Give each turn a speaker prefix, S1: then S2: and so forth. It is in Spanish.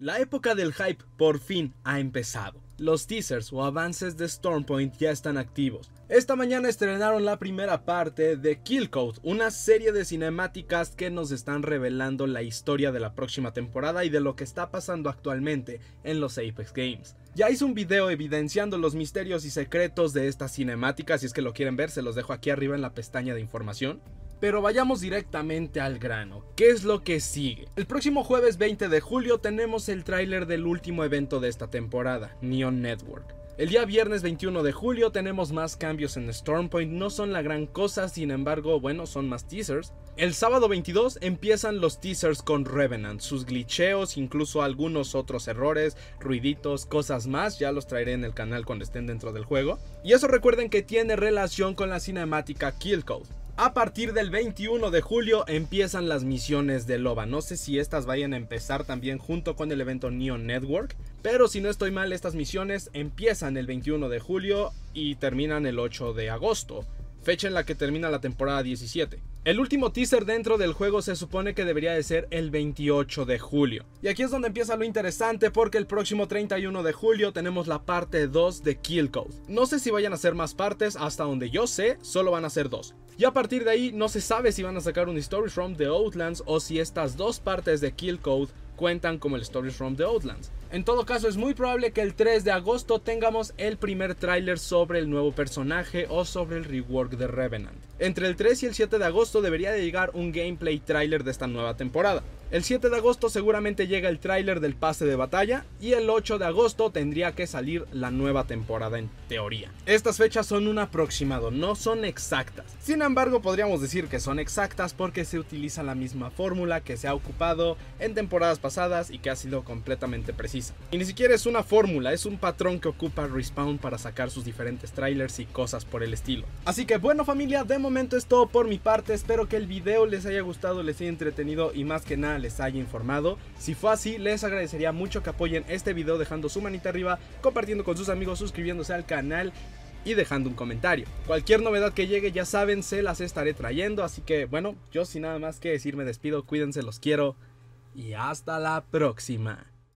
S1: La época del hype por fin ha empezado. Los teasers o avances de Stormpoint ya están activos. Esta mañana estrenaron la primera parte de Kill Code, una serie de cinemáticas que nos están revelando la historia de la próxima temporada y de lo que está pasando actualmente en los Apex Games. Ya hice un video evidenciando los misterios y secretos de estas cinemáticas, si es que lo quieren ver, se los dejo aquí arriba en la pestaña de información. Pero vayamos directamente al grano. ¿Qué es lo que sigue? El próximo jueves 20 de julio tenemos el tráiler del último evento de esta temporada, Neon Network. El día viernes 21 de julio tenemos más cambios en Stormpoint, no son la gran cosa, sin embargo, bueno, son más teasers. El sábado 22 empiezan los teasers con Revenant, sus glitcheos, incluso algunos otros errores, ruiditos, cosas más, ya los traeré en el canal cuando estén dentro del juego. Y eso recuerden que tiene relación con la cinemática Kill Code. A partir del 21 de julio empiezan las misiones de Loba. No sé si estas vayan a empezar también junto con el evento Neon Network, pero si no estoy mal, estas misiones empiezan el 21 de julio y terminan el 8 de agosto, fecha en la que termina la temporada 17. El último teaser dentro del juego se supone que debería de ser el 28 de julio. Y aquí es donde empieza lo interesante porque el próximo 31 de julio tenemos la parte 2 de Kill Code. No sé si vayan a hacer más partes, hasta donde yo sé, solo van a ser dos. Y a partir de ahí no se sabe si van a sacar un Story from the Outlands o si estas dos partes de Kill Code cuentan como el Story from the Outlands. En todo caso, es muy probable que el 3 de agosto tengamos el primer tráiler sobre el nuevo personaje o sobre el rework de Revenant. Entre el 3 y el 7 de agosto debería de llegar un gameplay tráiler de esta nueva temporada. El 7 de agosto seguramente llega el tráiler del pase de batalla y el 8 de agosto tendría que salir la nueva temporada en teoría. Estas fechas son un aproximado, no son exactas. Sin embargo, podríamos decir que son exactas porque se utiliza la misma fórmula que se ha ocupado en temporadas pasadas y que ha sido completamente precisa. Y ni siquiera es una fórmula, es un patrón que ocupa Respawn para sacar sus diferentes trailers y cosas por el estilo. Así que bueno familia, de momento es todo por mi parte, espero que el video les haya gustado, les haya entretenido y más que nada les haya informado. Si fue así, les agradecería mucho que apoyen este video dejando su manita arriba, compartiendo con sus amigos, suscribiéndose al canal y dejando un comentario. Cualquier novedad que llegue, ya saben, se las estaré trayendo. Así que bueno, yo sin nada más que decir me despido, cuídense, los quiero y hasta la próxima.